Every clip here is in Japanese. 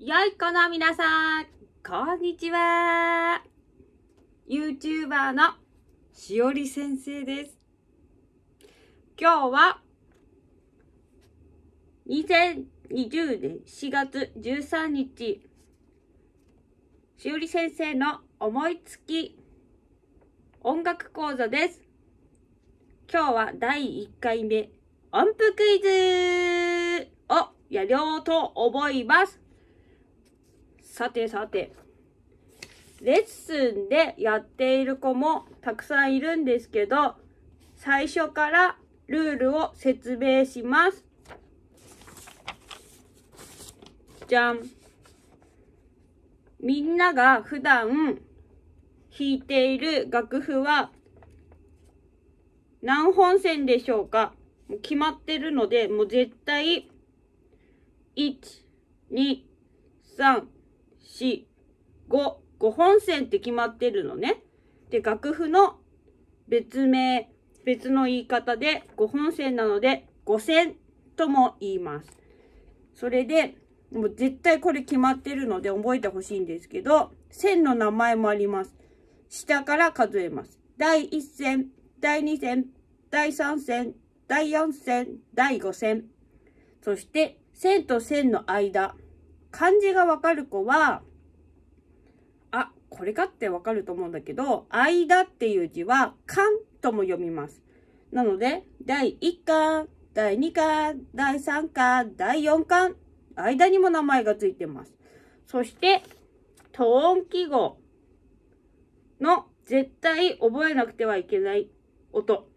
良い子の皆さん、こんにちは。YouTuber のしおり先生です。今日は2020年4月13日、しおり先生の思いつき音楽講座です。今日は第1回目、音符クイズをやろうと思います。さてさて。レッスンでやっている子もたくさんいるんですけど、最初からルールを説明します。じゃん。みんなが普段弾いている楽譜は何本線でしょうか決まってるので、もう絶対、1、2、3、4、5、5本線って決まってるのね。で、楽譜の別名、別の言い方で5本線なので5線とも言います。それで、もう絶対これ決まってるので覚えてほしいんですけど、線の名前もあります。下から数えます。第1線、第2線、第3線、第4線、第5線。そして、線と線の間。漢字がわかる子は、あ、これかってわかると思うんだけど、間っていう字は、間とも読みます。なので、第1巻、第2巻、第3巻、第4巻、間にも名前がついてます。そして、ト音記号の絶対覚えなくてはいけない音。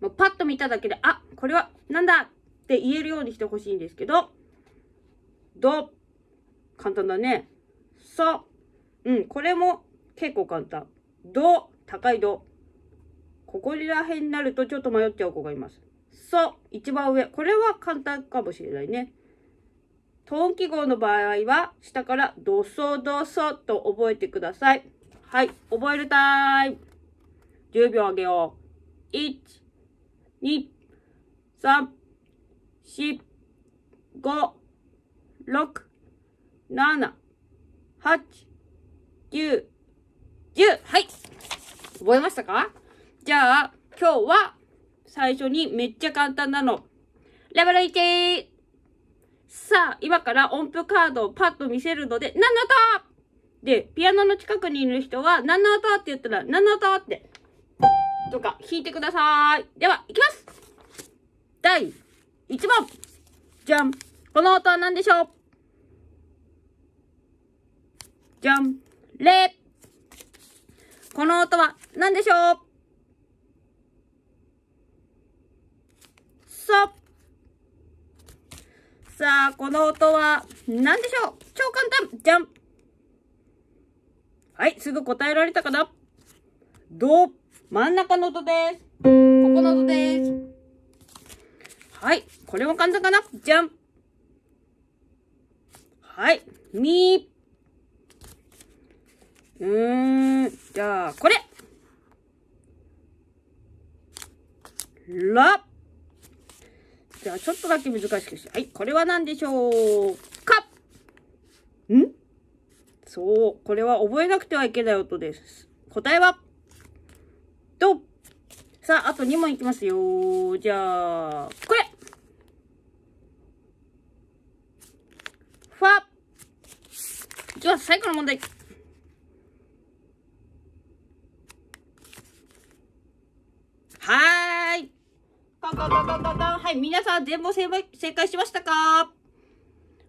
もうパッと見ただけで、あ、これはなんだって言えるようにしてほしいんですけど、ド、簡単だね。そうん、これも結構簡単。ど、高いど。ここら辺になるとちょっと迷っちゃう子がいます。そ、う一番上。これは簡単かもしれないね。トン記号の場合は、下からドソドソと覚えてください。はい、覚えるタイム。10秒あげよう。1、2、3、4、5、6、7、8、9、10。はい。覚えましたかじゃあ、今日は最初にめっちゃ簡単なの。レベル 1! さあ、今から音符カードをパッと見せるので、何の音で、ピアノの近くにいる人は、何の音って言ったら、何の音って、とか弾いてください。では、いきます第1問じゃんこの音は何でしょうじゃん。レこの音は何でしょうソさあ、この音は何でしょう超簡単じゃんはい、すぐ答えられたかなド、真ん中の音です。ここの音です。はい、これも簡単かなじゃんはい、みー。うーん、じゃあ、これラじゃあ、ちょっとだけ難しくして。はい、これは何でしょうかんそう、これは覚えなくてはいけない音です。答えはと、さあ、あと2問いきますよ。じゃあ、これファじゃあ、最後の問題。ンンンンンはい、皆さん全問正解しましたか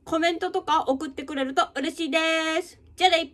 コメントとか送ってくれると嬉しいです。じゃあね